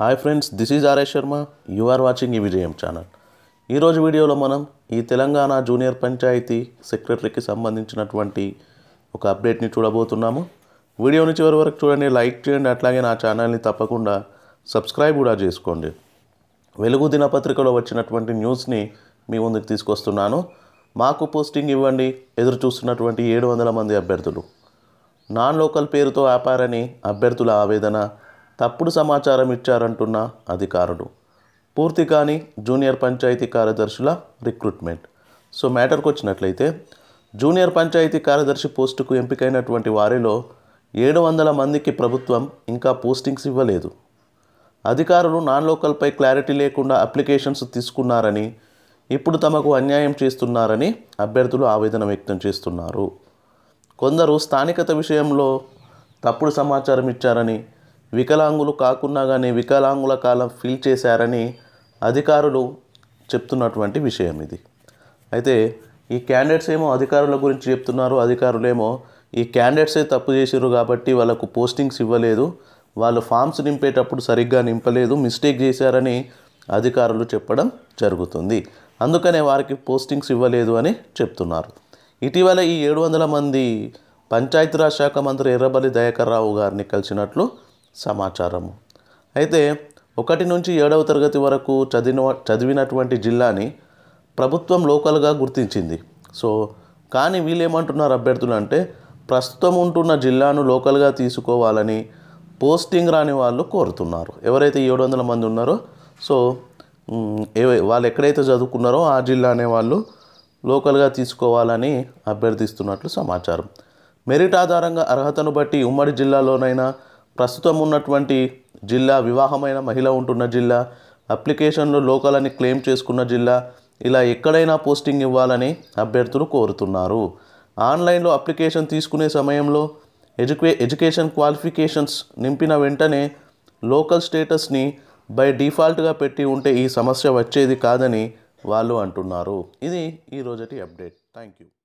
hi friends this is R A Sharma you are watching ఈ Vijayam channel ఈరోజు వీడియోలో మనం ఈ తెలంగాణ జూనియర్ పంచాయతీ సెక్రటరీకి సంబంధించినటువంటి ఒక అప్డేట్ని చూడబోతున్నాము వీడియోని చివరి వరకు చూడండి లైక్ చేయండి అట్లాగే నా ఛానల్ని తప్పకుండా సబ్స్క్రైబ్ కూడా చేసుకోండి వెలుగు దినపత్రికలో వచ్చినటువంటి న్యూస్ని మీ ముందుకు తీసుకొస్తున్నాను మాకు పోస్టింగ్ ఇవ్వండి ఎదురు చూస్తున్నటువంటి ఏడు వందల మంది అభ్యర్థులు నాన్ లోకల్ పేరుతో ఆపారని అభ్యర్థుల ఆవేదన తప్పుడు సమాచారం ఇచ్చారంటున్న అధికారుడు పూర్తి కాని జూనియర్ పంచాయతీ కార్యదర్శుల రిక్రూట్మెంట్ సో మ్యాటర్కి వచ్చినట్లయితే జూనియర్ పంచాయతీ కార్యదర్శి పోస్టుకు ఎంపికైనటువంటి వారిలో ఏడు వందల మందికి ప్రభుత్వం ఇంకా పోస్టింగ్స్ ఇవ్వలేదు అధికారులు నాన్ లోకల్పై క్లారిటీ లేకుండా అప్లికేషన్స్ తీసుకున్నారని ఇప్పుడు తమకు అన్యాయం చేస్తున్నారని అభ్యర్థులు ఆవేదన వ్యక్తం చేస్తున్నారు కొందరు స్థానికత విషయంలో తప్పుడు సమాచారం ఇచ్చారని వికలాంగులు కాకున్నా కానీ వికలాంగుల కాలం ఫిల్ చేశారని అధికారులు చెప్తున్నటువంటి విషయం ఇది అయితే ఈ క్యాండిడేట్స్ ఏమో అధికారుల గురించి చెప్తున్నారు అధికారులేమో ఈ క్యాండిడేట్సే తప్పు చేశారు కాబట్టి వాళ్ళకు పోస్టింగ్స్ ఇవ్వలేదు వాళ్ళు ఫామ్స్ నింపేటప్పుడు సరిగ్గా నింపలేదు మిస్టేక్ చేశారని అధికారులు చెప్పడం జరుగుతుంది అందుకనే వారికి పోస్టింగ్స్ ఇవ్వలేదు అని చెప్తున్నారు ఇటీవల ఈ ఏడు వందల మంది పంచాయతీరాజ్ శాఖ మంత్రి ఎర్రబల్లి దయాకర్ రావు గారిని కలిసినట్లు సమాచారము అయితే ఒకటి నుంచి ఏడవ తరగతి వరకు చదివిన చదివినటువంటి జిల్లాని ప్రభుత్వం లోకల్గా గుర్తించింది సో కానీ వీళ్ళేమంటున్నారు అభ్యర్థులు అంటే ప్రస్తుతం ఉంటున్న జిల్లాను లోకల్గా తీసుకోవాలని పోస్టింగ్ రాని వాళ్ళు కోరుతున్నారు ఎవరైతే ఏడు వందల మంది ఉన్నారో సో వాళ్ళు ఎక్కడైతే చదువుకున్నారో ఆ జిల్లా అనే వాళ్ళు లోకల్గా తీసుకోవాలని అభ్యర్థిస్తున్నట్లు సమాచారం మెరిట్ ఆధారంగా అర్హతను బట్టి ఉమ్మడి జిల్లాలోనైనా ప్రస్తుతం ఉన్నటువంటి జిల్లా వివాహమైన మహిళ ఉంటున్న జిల్లా అప్లికేషన్లో లోకల్ అని క్లెయిమ్ చేసుకున్న జిల్లా ఇలా ఎక్కడైనా పోస్టింగ్ ఇవ్వాలని అభ్యర్థులు కోరుతున్నారు ఆన్లైన్లో అప్లికేషన్ తీసుకునే సమయంలో ఎడ్యుకే ఎడ్యుకేషన్ క్వాలిఫికేషన్స్ నింపిన వెంటనే లోకల్ స్టేటస్ని బై డిఫాల్ట్గా పెట్టి ఉంటే ఈ సమస్య వచ్చేది కాదని వాళ్ళు అంటున్నారు ఇది ఈరోజటి అప్డేట్ థ్యాంక్ యూ